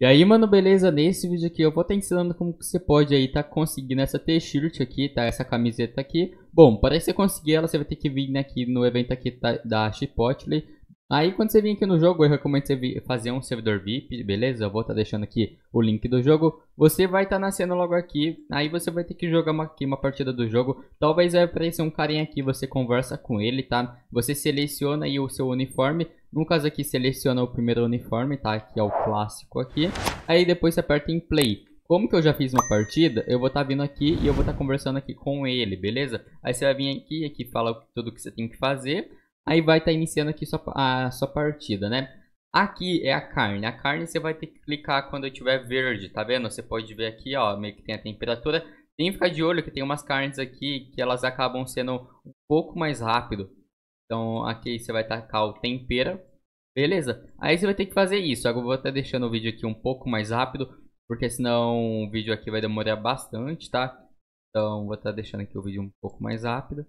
E aí, mano, beleza? Nesse vídeo aqui eu vou estar tá ensinando como que você pode aí tá conseguindo essa t-shirt aqui, tá? Essa camiseta aqui. Bom, para você conseguir ela, você vai ter que vir né, aqui no evento aqui da Chipotle. Aí, quando você vir aqui no jogo, eu recomendo você fazer um servidor VIP, beleza? Eu vou estar tá deixando aqui o link do jogo. Você vai estar tá nascendo logo aqui, aí você vai ter que jogar uma, aqui uma partida do jogo. Talvez vai aparecer um carinha aqui, você conversa com ele, tá? Você seleciona aí o seu uniforme, no caso aqui, seleciona o primeiro uniforme, tá? Que é o clássico aqui. Aí depois você aperta em play. Como que eu já fiz uma partida, eu vou estar tá vindo aqui e eu vou estar tá conversando aqui com ele, beleza? Aí você vai vir aqui, aqui fala tudo que você tem que fazer. Aí vai estar tá iniciando aqui sua, a sua partida, né? Aqui é a carne. A carne você vai ter que clicar quando tiver verde, tá vendo? Você pode ver aqui, ó, meio que tem a temperatura. Tem que ficar de olho que tem umas carnes aqui que elas acabam sendo um pouco mais rápido. Então aqui você vai tacar o tempera. Beleza? Aí você vai ter que fazer isso. Agora eu vou até deixando o vídeo aqui um pouco mais rápido. Porque senão o vídeo aqui vai demorar bastante, tá? Então vou estar tá deixando aqui o vídeo um pouco mais rápido.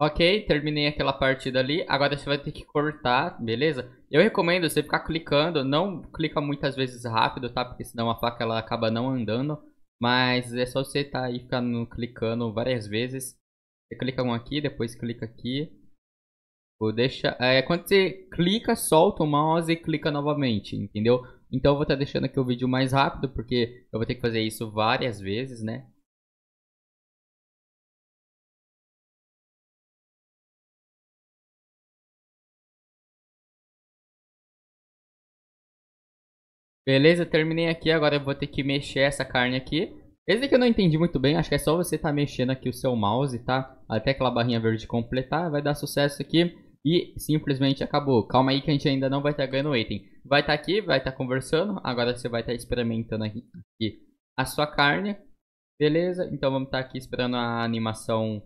Ok, terminei aquela partida ali. Agora você vai ter que cortar, beleza? Eu recomendo você ficar clicando. Não clica muitas vezes rápido, tá? Porque senão a faca ela acaba não andando. Mas é só você tá aí ficando clicando várias vezes. Você clica um aqui, depois clica aqui. deixa. É, quando você clica, solta o mouse e clica novamente, entendeu? Então eu vou estar tá deixando aqui o vídeo mais rápido, porque eu vou ter que fazer isso várias vezes, né? Beleza, terminei aqui, agora eu vou ter que mexer essa carne aqui. Esse aqui eu não entendi muito bem, acho que é só você tá mexendo aqui o seu mouse, tá? Até aquela barrinha verde completar, vai dar sucesso aqui. E simplesmente acabou. Calma aí que a gente ainda não vai estar tá ganhando item. Vai estar tá aqui, vai estar tá conversando. Agora você vai estar tá experimentando aqui, aqui, a sua carne. Beleza? Então vamos estar tá aqui esperando tá, é a animação.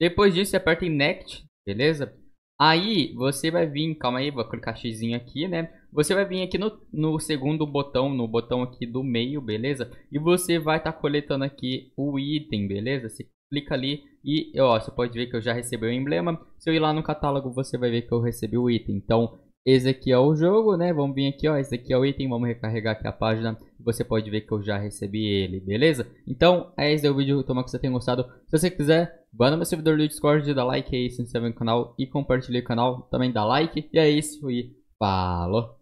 Depois disso, você aperta em Next, beleza? Aí, você vai vir, calma aí, vou clicar x aqui, né? Você vai vir aqui no, no segundo botão, no botão aqui do meio, beleza? E você vai estar tá coletando aqui o item, beleza? Você clica ali e, ó, você pode ver que eu já recebi o emblema. Se eu ir lá no catálogo, você vai ver que eu recebi o item. Então, esse aqui é o jogo, né? Vamos vir aqui, ó. Esse aqui é o item. Vamos recarregar aqui a página. Você pode ver que eu já recebi ele, beleza? Então, é esse é o vídeo. Toma que você tenha gostado. Se você quiser, vá no meu servidor do Discord, dá like aí, se inscreve no canal e compartilha o canal. Também dá like. E é isso. E falou!